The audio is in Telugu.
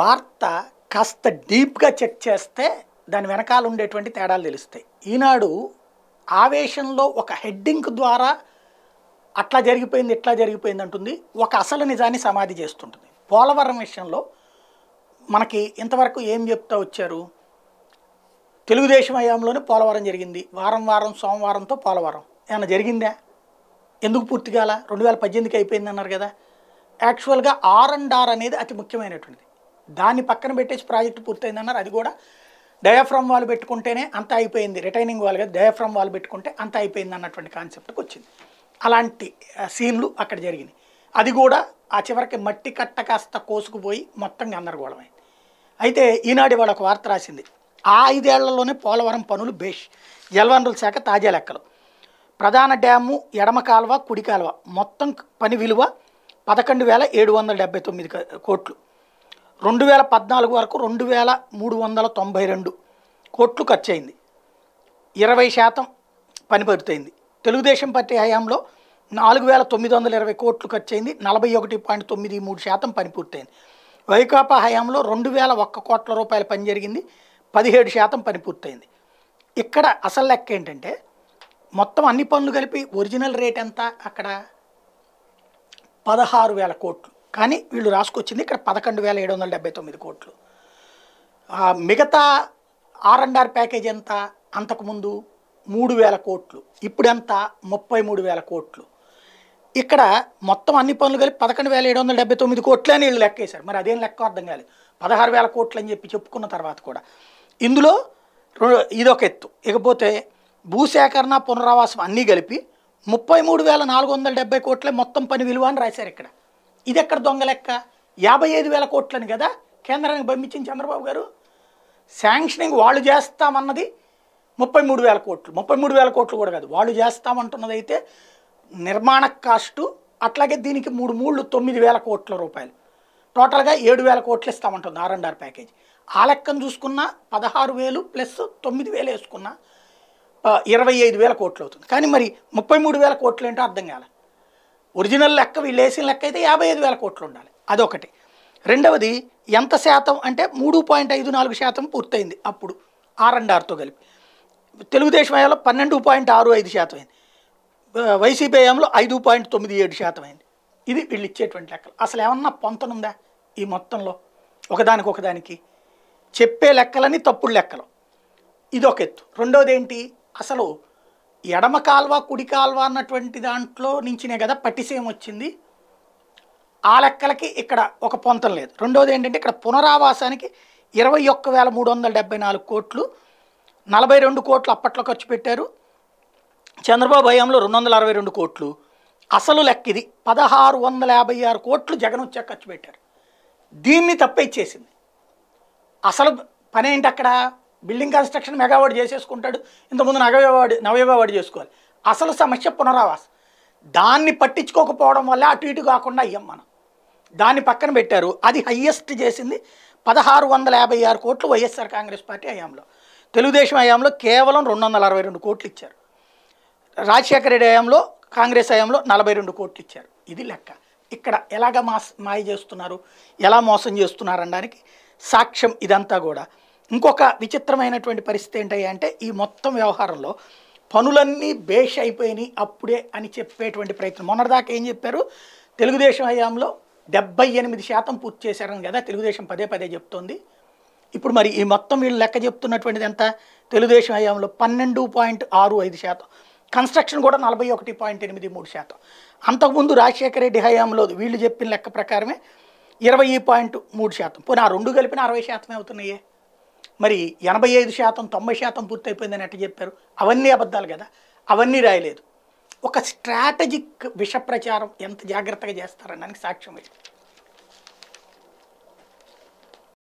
వార్త కాస్త డీప్గా చెక్ చేస్తే దాని వెనకాల ఉండేటువంటి తేడాలు తెలుస్తాయి ఈనాడు ఆవేశంలో ఒక హెడ్డింగ్ ద్వారా అట్లా జరిగిపోయింది ఇట్లా జరిగిపోయింది అంటుంది ఒక అసలు నిజాన్ని సమాధి చేస్తుంటుంది పోలవరం విషయంలో మనకి ఇంతవరకు ఏం చెప్తా వచ్చారు తెలుగుదేశం హయాంలోనే పోలవరం జరిగింది వారం వారం సోమవారంతో పోలవరం ఏమైనా జరిగిందా ఎందుకు పూర్తిగాల రెండు వేల పద్దెనిమిదికి అయిపోయింది అన్నారు కదా యాక్చువల్గా ఆర్ అండ్ ఆర్ అనేది అతి ముఖ్యమైనటువంటిది దాన్ని పక్కన పెట్టేసి ప్రాజెక్ట్ పూర్తయిందన్నారు అది కూడా డయాఫ్రమ్ వాళ్ళు పెట్టుకుంటేనే అంత అయిపోయింది రిటైనింగ్ వాళ్ళు కదా డయాఫ్రమ్ వాళ్ళు పెట్టుకుంటే అంత అయిపోయింది అన్నటువంటి కాన్సెప్ట్కి వచ్చింది అలాంటి సీన్లు అక్కడ జరిగినాయి అది కూడా ఆ చివరికి మట్టి కట్ట కాస్త కోసుకుపోయి మొత్తం గందరగోళమైంది అయితే ఈనాడు వాడు ఒక వార్త రాసింది ఆ ఐదేళ్లలోనే పోలవరం పనులు బేష్ జలవనరుల శాఖ తాజా లెక్కలు ప్రధాన డ్యాము ఎడమ కాలువ కుడి కాలువ మొత్తం పని విలువ పదకొండు వేల ఏడు వందల డెబ్బై తొమ్మిది కోట్లు రెండు వేల పద్నాలుగు వరకు రెండు వేల మూడు వందల తొంభై రెండు కోట్లు ఖర్చు అయింది ఇరవై శాతం పని తెలుగుదేశం పార్టీ హయాంలో నాలుగు వేల తొమ్మిది వందల ఇరవై కోట్లు ఖర్చు అయింది నలభై ఒకటి పాయింట్ తొమ్మిది మూడు శాతం పని పూర్తయింది వైకాపా హయాంలో రెండు వేల ఒక్క కోట్ల రూపాయల పని జరిగింది పదిహేడు శాతం పని పూర్తయింది ఇక్కడ అసలు లెక్క ఏంటంటే మొత్తం అన్ని పనులు కలిపి ఒరిజినల్ రేట్ ఎంత అక్కడ పదహారు వేల కోట్లు కానీ వీళ్ళు రాసుకొచ్చింది ఇక్కడ పదకొండు వేల ఏడు వందల డెబ్బై తొమ్మిది కోట్లు మిగతా ఆర్ అండ్ ఆర్ ప్యాకేజ్ ఎంత అంతకుముందు మూడు వేల కోట్లు ఎంత ముప్పై మూడు వేల కోట్లు ఇక్కడ మొత్తం అన్ని పనులు కలిపి పదకొండు వేల ఏడు వందల డెబ్బై తొమ్మిది కోట్లు అని వీళ్ళు లెక్కేశారు మరి అదేం లెక్క అర్థం కాలేదు పదహారు వేల కోట్లు అని చెప్పి చెప్పుకున్న తర్వాత కూడా ఇందులో ఇదొక ఎత్తు ఇకపోతే భూసేకరణ పునరావాసం అన్నీ కలిపి ముప్పై మూడు వేల నాలుగు వందల డెబ్బై కోట్లే మొత్తం పని విలువ అని రాశారు ఇక్కడ ఇది ఎక్కడ దొంగ లెక్క యాభై ఐదు వేల కోట్లని కదా కేంద్రానికి పంపించింది చంద్రబాబు గారు శాంక్షనింగ్ వాళ్ళు చేస్తామన్నది ముప్పై మూడు వేల కోట్లు ముప్పై మూడు వేల కోట్లు కూడా కాదు వాళ్ళు చేస్తామంటున్నది అయితే నిర్మాణ కాస్టు అట్లాగే దీనికి మూడు మూడు తొమ్మిది వేల కోట్ల రూపాయలు టోటల్గా ఏడు వేల కోట్లు ఇస్తామంటుంది ఆర్ అండ్ ఆర్ ప్యాకేజ్ ఆ లెక్కను చూసుకున్న పదహారు వేలు ప్లస్ తొమ్మిది వేలు వేసుకున్న ఇరవై ఐదు వేల కోట్లు అవుతుంది కానీ మరి ముప్పై మూడు వేల కోట్లు ఏంటో అర్థం కాలే ఒరిజినల్ లెక్క వీళ్ళు వేసిన లెక్క అయితే యాభై ఐదు వేల కోట్లు ఉండాలి అదొకటి రెండవది ఎంత శాతం అంటే మూడు పాయింట్ ఐదు నాలుగు శాతం పూర్తయింది అప్పుడు ఆర్ అండ్ ఆర్తో కలిపి తెలుగుదేశం అయ్యాలో పన్నెండు పాయింట్ ఆరు ఐదు శాతం అయింది వైసీపీ హయాంలో ఐదు పాయింట్ తొమ్మిది ఏడు శాతం అయింది ఇది వీళ్ళు ఇచ్చేటువంటి లెక్కలు అసలు ఏమన్నా పొంతనుందా ఈ మొత్తంలో ఒకదానికి ఒకదానికి చెప్పే లెక్కలని తప్పుడు లెక్కలు ఇదొక ఎత్తు రెండోది ఏంటి అసలు ఎడమ కాల్వ కుడి కాల్వ అన్నటువంటి దాంట్లో నుంచినే కదా పట్టిసేం వచ్చింది ఆ లెక్కలకి ఇక్కడ ఒక పొంతం లేదు రెండోది ఏంటంటే ఇక్కడ పునరావాసానికి ఇరవై ఒక్క వేల మూడు వందల డెబ్బై నాలుగు కోట్లు నలభై రెండు కోట్లు అప్పట్లో ఖర్చు పెట్టారు చంద్రబాబు హయాంలో రెండు వందల అరవై రెండు కోట్లు అసలు లెక్క ఇది పదహారు వందల యాభై ఆరు కోట్లు జగన్ వచ్చాక ఖర్చు పెట్టారు దీన్ని తప్ప ఇచ్చేసింది అసలు ఏంటి అక్కడ బిల్డింగ్ కన్స్ట్రక్షన్ మెగావాడు చేసేసుకుంటాడు ఇంతకుముందు నగవేవాడు నవయవాడు చేసుకోవాలి అసలు సమస్య పునరావాసం దాన్ని పట్టించుకోకపోవడం వల్ల అటు ఇటు కాకుండా అయ్యాం మనం దాన్ని పక్కన పెట్టారు అది హయ్యెస్ట్ చేసింది పదహారు వందల యాభై ఆరు కోట్లు వైఎస్ఆర్ కాంగ్రెస్ పార్టీ హయాంలో తెలుగుదేశం హయాంలో కేవలం రెండు వందల అరవై రెండు కోట్లు ఇచ్చారు రాజశేఖర రెడ్డి హయాంలో కాంగ్రెస్ హయాంలో నలభై రెండు కోట్లు ఇచ్చారు ఇది లెక్క ఇక్కడ ఎలాగ మాస్ మాయ చేస్తున్నారు ఎలా మోసం చేస్తున్నారు అనడానికి సాక్ష్యం ఇదంతా కూడా ఇంకొక విచిత్రమైనటువంటి పరిస్థితి ఏంటయ్యా అంటే ఈ మొత్తం వ్యవహారంలో పనులన్నీ బేష్ అయిపోయినాయి అప్పుడే అని చెప్పేటువంటి ప్రయత్నం మొన్నటిదాకా ఏం చెప్పారు తెలుగుదేశం హయాంలో డెబ్బై ఎనిమిది శాతం పూర్తి చేశారని కదా తెలుగుదేశం పదే పదే చెప్తోంది ఇప్పుడు మరి ఈ మొత్తం వీళ్ళు లెక్క చెప్తున్నటువంటిది ఎంత తెలుగుదేశం హయాంలో పన్నెండు పాయింట్ ఆరు ఐదు శాతం కన్స్ట్రక్షన్ కూడా నలభై ఒకటి పాయింట్ ఎనిమిది మూడు శాతం అంతకుముందు రాజశేఖర రెడ్డి హయాంలో వీళ్ళు చెప్పిన లెక్క ప్రకారమే ఇరవై పాయింట్ మూడు శాతం పోనీ ఆ రెండు కలిపిన అరవై శాతమే అవుతున్నాయే మరి ఎనభై ఐదు శాతం తొంభై శాతం పూర్తయిపోయిందని అట్ట చెప్పారు అవన్నీ అబద్ధాలు కదా అవన్నీ రాయలేదు ఒక స్ట్రాటజిక్ విష ప్రచారం ఎంత జాగ్రత్తగా చేస్తారని దానికి సాక్ష్యం వచ్చింది